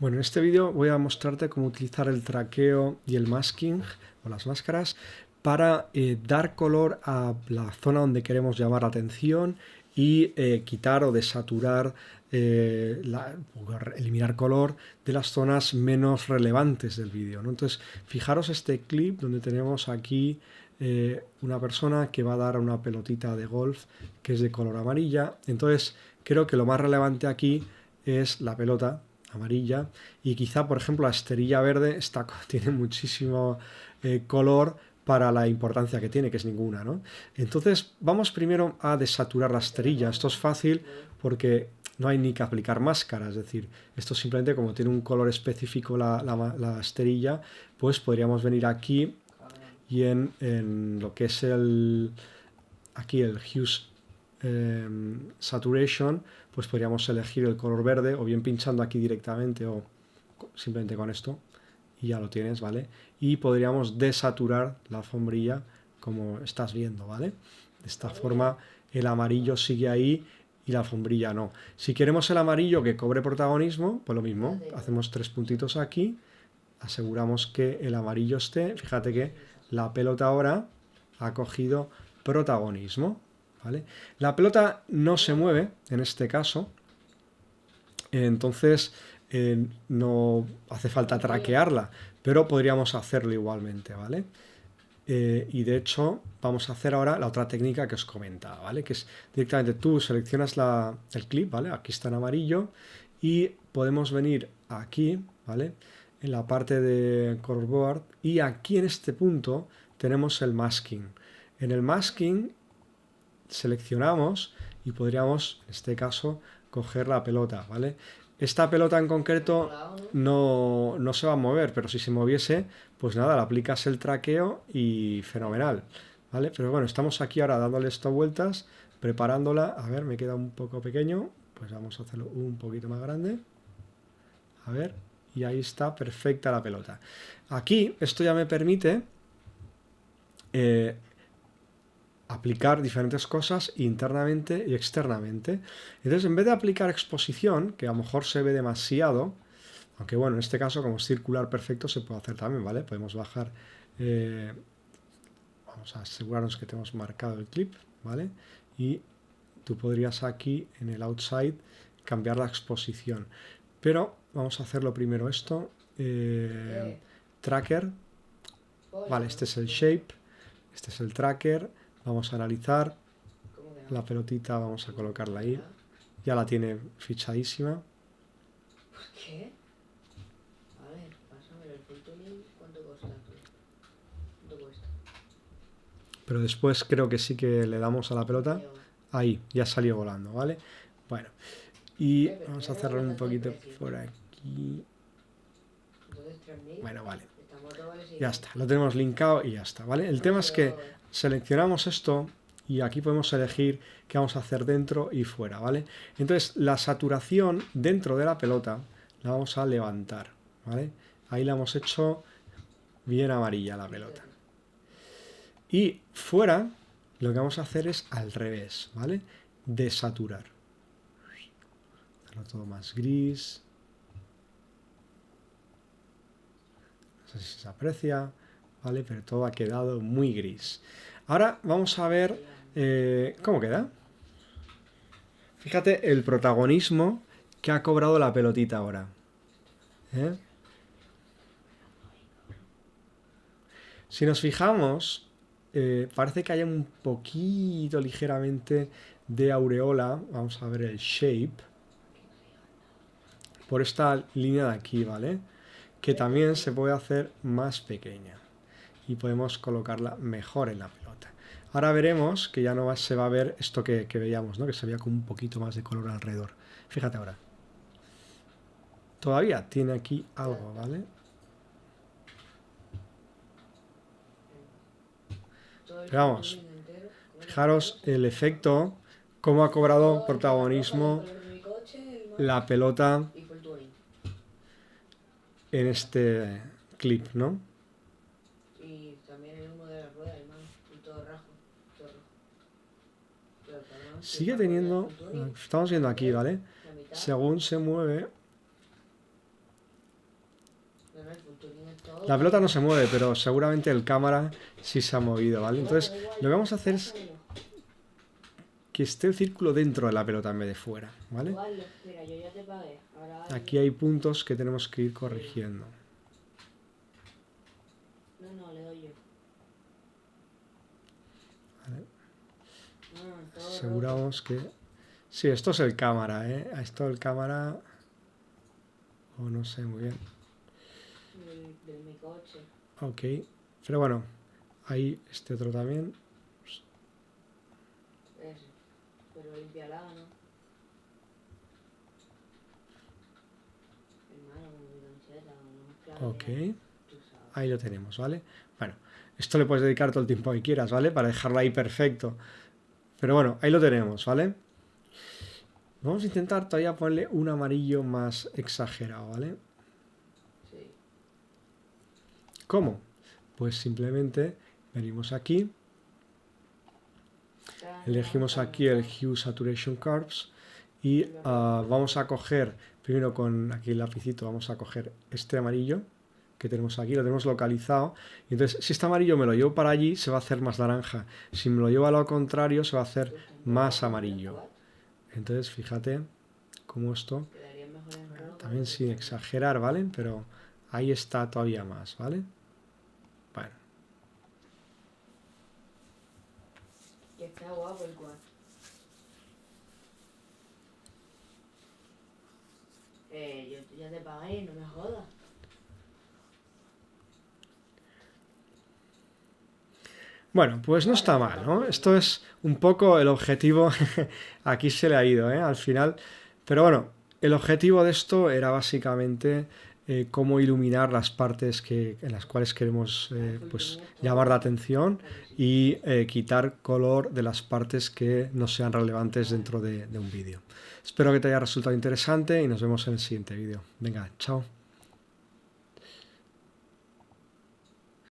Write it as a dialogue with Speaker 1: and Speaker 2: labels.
Speaker 1: Bueno, en este vídeo voy a mostrarte cómo utilizar el traqueo y el masking o las máscaras para eh, dar color a la zona donde queremos llamar la atención y eh, quitar o desaturar, eh, eliminar color de las zonas menos relevantes del vídeo. Entonces, fijaros este clip donde tenemos aquí una persona que va a dar una pelotita de golf que es de color amarilla. Entonces, creo que lo más relevante aquí es la pelota amarilla y quizá por ejemplo la esterilla verde está, tiene muchísimo eh, color para la importancia que tiene, que es ninguna, Entonces vamos primero a desaturar la esterilla. Esto es fácil porque no hay ni que aplicar máscara, es decir, esto simplemente como tiene un color específico la, la, esterilla, pues podríamos venir aquí y en, en, lo que es el aquí el Hughes Em, saturation, pues podríamos elegir el color verde o bien pinchando aquí directamente o simplemente con esto y ya lo tienes, ¿vale? Y podríamos desaturar la alfombrilla como estás viendo, ¿vale? De esta forma el amarillo sigue ahí y la alfombrilla no. Si queremos el amarillo que cobre protagonismo, pues lo mismo, hacemos tres puntitos aquí, aseguramos que el amarillo esté, fíjate que la pelota ahora ha cogido protagonismo, ¿vale? La pelota no se mueve en este caso, entonces eh, no hace falta traquearla, pero podríamos hacerlo igualmente, ¿vale? Eh, y de hecho vamos a hacer ahora la otra técnica que os comentaba, ¿vale? Que es directamente tú seleccionas la, el clip, ¿vale? Aquí está en amarillo y podemos venir aquí, ¿vale? En la parte de board y aquí en este punto tenemos el masking. En el masking seleccionamos y podríamos, en este caso, coger la pelota, ¿vale? Esta pelota en concreto no, no, se va a mover, pero si se moviese, pues nada, le aplicas el traqueo y fenomenal, ¿vale? Pero bueno, estamos aquí ahora dándole estas vueltas, preparándola. A ver, me queda un poco pequeño, pues vamos a hacerlo un poquito más grande. A ver, y ahí está perfecta la pelota. Aquí, esto ya me permite eh, aplicar diferentes cosas internamente y externamente. Entonces, en vez de aplicar exposición, que a lo mejor se ve demasiado, aunque bueno, en este caso como es circular perfecto se puede hacer también, ¿vale? Podemos bajar, eh, vamos a asegurarnos que tenemos marcado el clip, ¿vale? Y tú podrías aquí en el outside cambiar la exposición. Pero vamos a hacerlo primero esto. Eh, tracker. Vale, este es el shape. Este es el tracker. Vamos a analizar la pelotita, vamos a colocarla ahí. Ya la tiene fichadísima. ¿Qué? A ver, el punto ¿Cuánto cuesta? Pero después creo que sí que le damos a la pelota. Ahí, ya salió volando, ¿vale? Bueno, y vamos a cerrar un poquito por aquí. Bueno, vale. Ya está, lo tenemos linkado y ya está, ¿vale? El tema es que Seleccionamos esto y aquí podemos elegir qué vamos a hacer dentro y fuera, ¿vale? Entonces la saturación dentro de la pelota la vamos a levantar, ¿vale? Ahí la hemos hecho bien amarilla la pelota. Y fuera lo que vamos a hacer es al revés, ¿vale? Desaturar. Hacerlo todo más gris. No sé si se aprecia. Pero todo ha quedado muy gris. Ahora vamos a ver eh, cómo queda. Fíjate el protagonismo que ha cobrado la pelotita ahora. ¿eh? Si nos fijamos, eh, parece que hay un poquito ligeramente de aureola. Vamos a ver el shape. Por esta línea de aquí, ¿vale? Que también se puede hacer más pequeña y podemos colocarla mejor en la pelota. Ahora veremos que ya no se va a ver esto que, veíamos, ¿no? que se veía con un poquito más de color alrededor. Fíjate ahora. Todavía tiene aquí algo, ¿vale? vamos, fijaros el efecto, cómo ha cobrado protagonismo la pelota en este clip, ¿no? sigue teniendo, mm, estamos viendo aquí, ¿vale? Según se mueve... La pelota no se mueve, pero seguramente el cámara sí se ha movido, ¿vale? Entonces, lo que vamos a hacer es que esté el círculo dentro de la pelota en vez de fuera, ¿vale? Aquí hay puntos que tenemos que ir corrigiendo.
Speaker 2: aseguramos
Speaker 1: que... Sí, esto es el cámara, ¿eh? Esto el cámara... O no sé muy bien. De, mi coche. Ok. Pero bueno, ahí este otro también. Pero ¿no? ok. Ahí lo tenemos, ¿vale? Bueno, esto le puedes dedicar todo el tiempo que quieras, ¿vale? Para dejarlo ahí perfecto. Pero bueno, ahí lo tenemos, ¿vale? Vamos a intentar todavía ponerle un amarillo más exagerado, ¿vale? Sí. ¿Cómo? Pues simplemente venimos aquí, elegimos aquí el Hue Saturation Curves y ah, vamos a coger, primero con aquí el lapicito, vamos a coger este amarillo, que tenemos aquí, lo tenemos localizado. entonces, si este amarillo me lo llevo para allí, se va a hacer más naranja. Si me lo llevo a lo contrario, se va a hacer más amarillo. Entonces, fíjate cómo esto... También sin exagerar, ¿vale? Pero ahí está todavía más, ¿vale? Bueno. Eh, yo ya te pagué, no me jodas. Bueno, pues no está mal, ¿no? Esto es un poco el objetivo, aquí se le ha ido, ¿eh? Al final, pero bueno, el objetivo de esto era básicamente eh, cómo iluminar las partes que, en las cuales queremos eh, pues, llamar la atención y eh, quitar color de las partes que no sean relevantes dentro de un vídeo. Espero que te haya resultado interesante y nos vemos en el siguiente vídeo. Venga, chao.